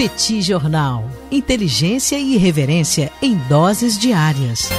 Petit Jornal. Inteligência e irreverência em doses diárias.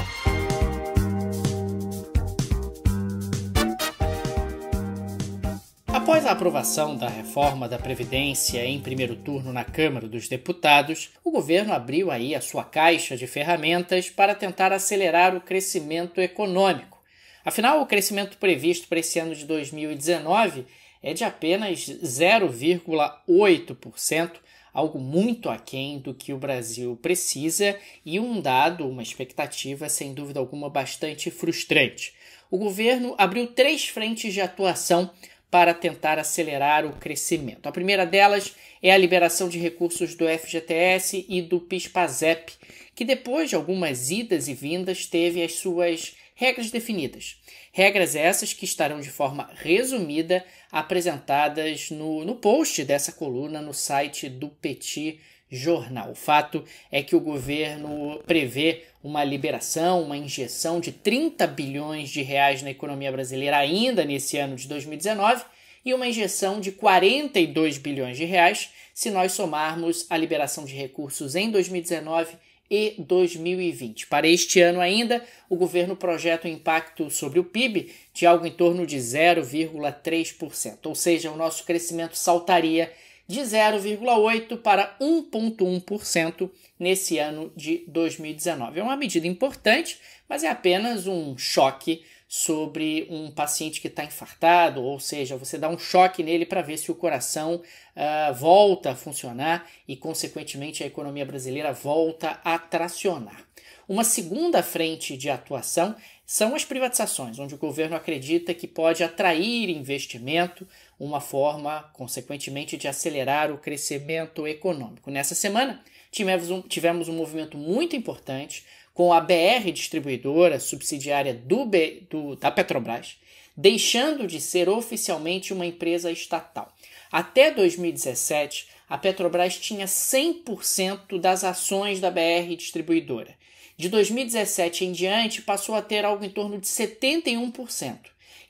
Após a aprovação da reforma da Previdência em primeiro turno na Câmara dos Deputados, o governo abriu aí a sua caixa de ferramentas para tentar acelerar o crescimento econômico. Afinal, o crescimento previsto para esse ano de 2019 é de apenas 0,8% algo muito aquém do que o Brasil precisa e um dado, uma expectativa, sem dúvida alguma, bastante frustrante. O governo abriu três frentes de atuação para tentar acelerar o crescimento. A primeira delas é a liberação de recursos do FGTS e do PIS/PASEP, que depois de algumas idas e vindas teve as suas regras definidas. Regras essas que estarão de forma resumida apresentadas no, no post dessa coluna no site do Petit Jornal. O fato é que o governo prevê uma liberação, uma injeção de 30 bilhões de reais na economia brasileira ainda nesse ano de 2019 e uma injeção de 42 bilhões de reais se nós somarmos a liberação de recursos em 2019 e 2020. Para este ano ainda, o governo projeta um impacto sobre o PIB de algo em torno de 0,3%, ou seja, o nosso crescimento saltaria de 0,8% para 1,1% nesse ano de 2019. É uma medida importante, mas é apenas um choque sobre um paciente que está infartado, ou seja, você dá um choque nele para ver se o coração uh, volta a funcionar e, consequentemente, a economia brasileira volta a tracionar. Uma segunda frente de atuação são as privatizações, onde o governo acredita que pode atrair investimento, uma forma, consequentemente, de acelerar o crescimento econômico. Nessa semana, tivemos um, tivemos um movimento muito importante com a BR Distribuidora, subsidiária do, do, da Petrobras, deixando de ser oficialmente uma empresa estatal. Até 2017, a Petrobras tinha 100% das ações da BR Distribuidora. De 2017 em diante, passou a ter algo em torno de 71%.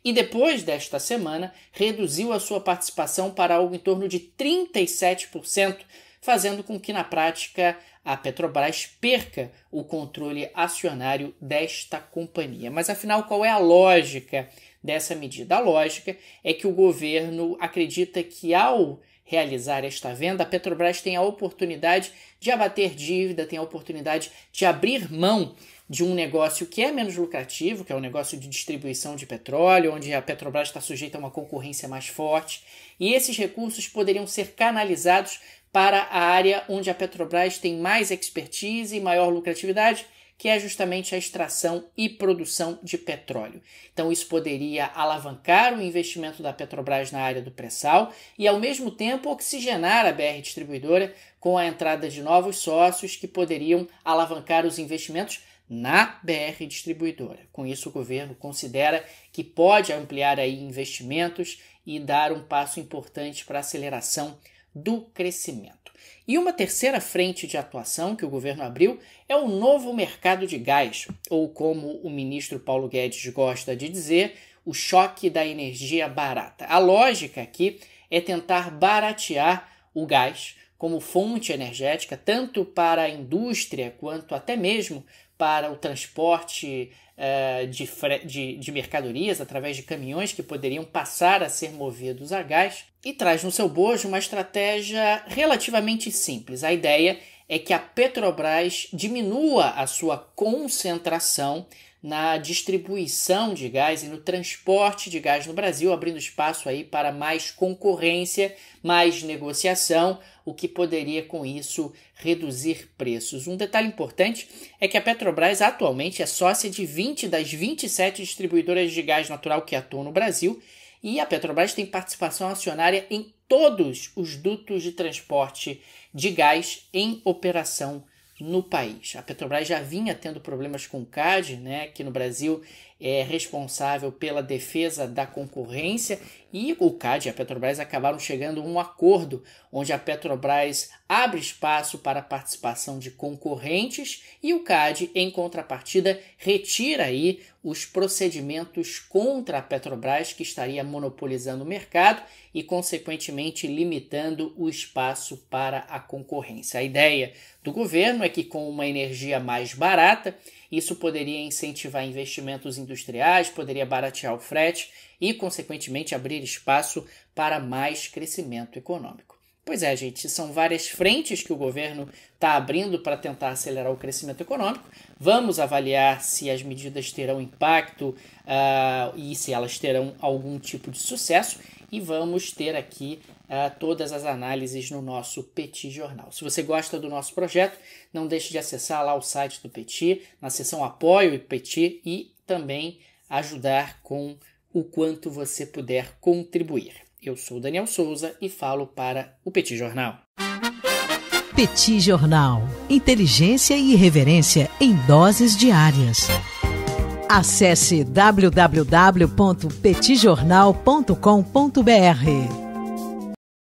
E depois desta semana, reduziu a sua participação para algo em torno de 37%, fazendo com que na prática a Petrobras perca o controle acionário desta companhia. Mas afinal, qual é a lógica dessa medida? A lógica é que o governo acredita que ao realizar esta venda, a Petrobras tem a oportunidade de abater dívida, tem a oportunidade de abrir mão de um negócio que é menos lucrativo, que é o um negócio de distribuição de petróleo, onde a Petrobras está sujeita a uma concorrência mais forte, e esses recursos poderiam ser canalizados para a área onde a Petrobras tem mais expertise e maior lucratividade, que é justamente a extração e produção de petróleo. Então, isso poderia alavancar o investimento da Petrobras na área do pré-sal e, ao mesmo tempo, oxigenar a BR Distribuidora com a entrada de novos sócios que poderiam alavancar os investimentos na BR Distribuidora. Com isso, o governo considera que pode ampliar aí investimentos e dar um passo importante para a aceleração do crescimento. E uma terceira frente de atuação que o governo abriu é o novo mercado de gás, ou como o ministro Paulo Guedes gosta de dizer, o choque da energia barata. A lógica aqui é tentar baratear o gás como fonte energética, tanto para a indústria quanto até mesmo para o transporte uh, de, de, de, mercadorias através de caminhões que poderiam passar a ser movidos a gás e traz no seu bojo uma estratégia relativamente simples. A ideia é que a Petrobras diminua a sua concentração na distribuição de gás e no transporte de gás no Brasil, abrindo espaço aí para mais concorrência, mais negociação, o que poderia com isso reduzir preços. Um detalhe importante é que a Petrobras atualmente é sócia de 20 das 27 distribuidoras de gás natural que atuam no Brasil e a Petrobras tem participação acionária em todos os dutos de transporte de gás em operação no país. A Petrobras já vinha tendo problemas com o CAD, né, aqui no Brasil, é responsável pela defesa da concorrência e o CAD e a Petrobras acabaram chegando a um acordo onde a Petrobras abre espaço para a participação de concorrentes e o CAD, em contrapartida, retira aí os procedimentos contra a Petrobras que estaria monopolizando o mercado e, consequentemente, limitando o espaço para a concorrência. A ideia do governo é que com uma energia mais barata isso poderia incentivar investimentos industriais, poderia baratear o frete e, consequentemente, abrir espaço para mais crescimento econômico. Pois é, gente, são várias frentes que o governo está abrindo para tentar acelerar o crescimento econômico. Vamos avaliar se as medidas terão impacto uh, e se elas terão algum tipo de sucesso e vamos ter aqui uh, todas as análises no nosso Petit Jornal. Se você gosta do nosso projeto, não deixe de acessar lá o site do Petit, na seção Apoio e Petit e também ajudar com o quanto você puder contribuir. Eu sou Daniel Souza e falo para o Petit Jornal. Petit Jornal. Inteligência e irreverência em doses diárias. Acesse www.petijornal.com.br.